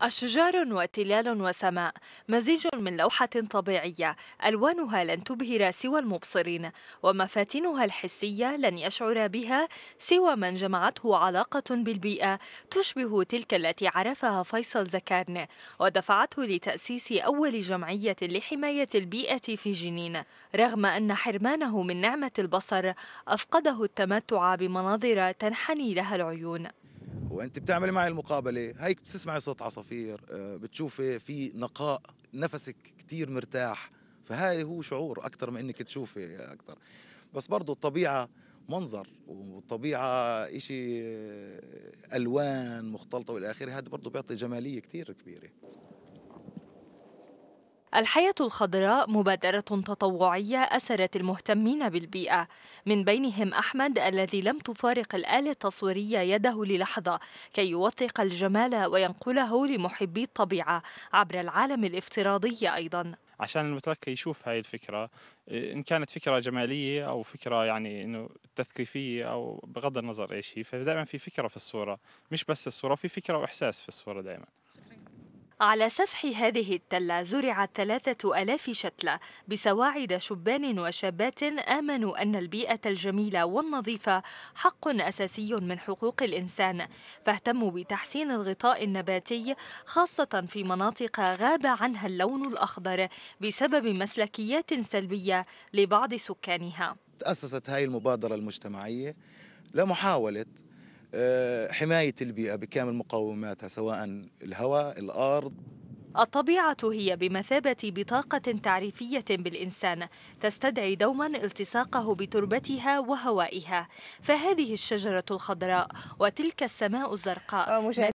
أشجار وتلال وسماء مزيج من لوحة طبيعية ألوانها لن تبهر سوى المبصرين ومفاتنها الحسية لن يشعر بها سوى من جمعته علاقة بالبيئة تشبه تلك التي عرفها فيصل زكارن ودفعته لتأسيس أول جمعية لحماية البيئة في جنين رغم أن حرمانه من نعمة البصر أفقده التمتع بمناظر تنحني لها العيون وانت بتعملي معي المقابله هيك بتسمعي صوت عصافير آه، بتشوفي في نقاء نفسك كتير مرتاح فهاي هو شعور اكثر من انك تشوفي اكثر بس برضه الطبيعه منظر والطبيعه شيء آه، الوان مختلطه والى اخره هذا برضه بيعطي جماليه كتير كبيره الحياة الخضراء مبادرة تطوعية أسرت المهتمين بالبيئة من بينهم أحمد الذي لم تفارق الآلة التصويرية يده للحظة كي يوثق الجمال وينقله لمحبي الطبيعة عبر العالم الافتراضي أيضا عشان المتلقي يشوف هاي الفكرة إيه، إن كانت فكرة جمالية أو فكرة يعني إنه تثقيفية أو بغض النظر إيش هي فدائما في فكرة في الصورة مش بس الصورة في فكرة وإحساس في الصورة دائما على سفح هذه التلة زرعت ثلاثة ألاف شتلة بسواعد شبان وشابات آمنوا أن البيئة الجميلة والنظيفة حق أساسي من حقوق الإنسان فاهتموا بتحسين الغطاء النباتي خاصة في مناطق غاب عنها اللون الأخضر بسبب مسلكيات سلبية لبعض سكانها تأسست هذه المبادرة المجتمعية لمحاولة آه، حماية البيئة بكامل مقوماتها سواء الهواء الأرض الطبيعة هي بمثابة بطاقة تعريفية بالإنسان تستدعي دوما التصاقه بتربتها وهوائها فهذه الشجرة الخضراء وتلك السماء الزرقاء آه،